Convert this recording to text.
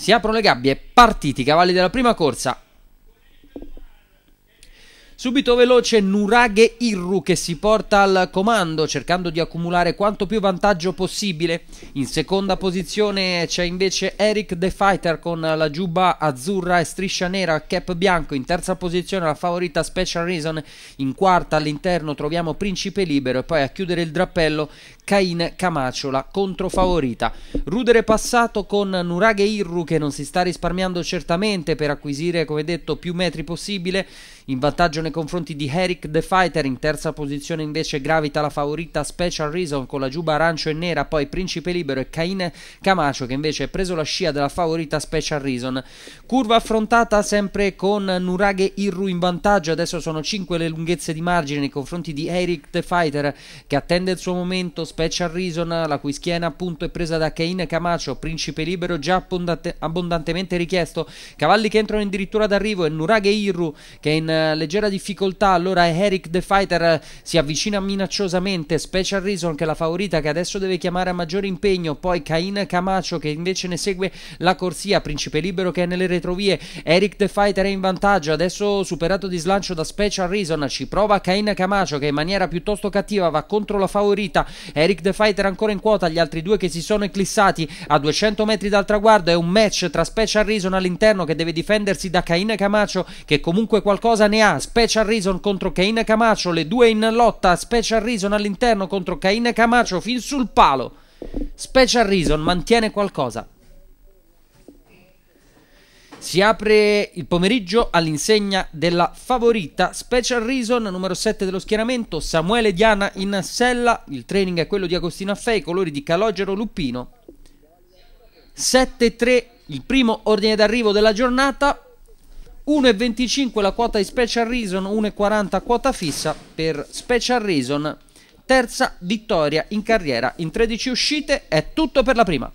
Si aprono le gabbie, partiti, cavalli della prima corsa, Subito veloce Nuraghe Irru che si porta al comando cercando di accumulare quanto più vantaggio possibile. In seconda posizione c'è invece Eric The Fighter con la giubba azzurra e striscia nera, cap bianco. In terza posizione la favorita Special Reason. In quarta all'interno troviamo Principe Libero e poi a chiudere il drappello Cain Camacio, la controfavorita. Rudere passato con Nuraghe Irru che non si sta risparmiando certamente per acquisire, come detto, più metri possibile. In vantaggio nei nei confronti di Eric The Fighter, in terza posizione invece gravita la favorita Special Reason con la giuba arancio e nera, poi Principe Libero e Caine Camacho che invece ha preso la scia della favorita Special Reason. Curva affrontata sempre con Nuraghe Irru in vantaggio, adesso sono 5 le lunghezze di margine nei confronti di Eric The Fighter che attende il suo momento, Special Reason la cui schiena appunto è presa da Caine Camacho, Principe Libero già abbondantemente richiesto, cavalli che entrano addirittura d'arrivo e Nuraghe Irru che è in eh, leggera difficoltà difficoltà, allora Eric the Fighter eh, si avvicina minacciosamente, Special Reason che è la favorita che adesso deve chiamare a maggiore impegno, poi Cain Camacho che invece ne segue la corsia, Principe Libero che è nelle retrovie, Eric the Fighter è in vantaggio, adesso superato di slancio da Special Reason, ci prova Cain Camacho che in maniera piuttosto cattiva va contro la favorita, Eric the Fighter ancora in quota, gli altri due che si sono eclissati a 200 metri dal traguardo, è un match tra Special Reason all'interno che deve difendersi da Cain Camacho che comunque qualcosa ne ha, Special Special Reason contro Cain Camacho, le due in lotta, Special Reason all'interno contro Cain Camacho, fin sul palo. Special Reason mantiene qualcosa. Si apre il pomeriggio all'insegna della favorita Special Reason, numero 7 dello schieramento, Samuele Diana in sella, il training è quello di Agostino Affei, colori di Calogero Luppino. 7-3, il primo ordine d'arrivo della giornata, 1,25 la quota di Special Reason, 1,40 quota fissa per Special Reason. Terza vittoria in carriera in 13 uscite, è tutto per la prima.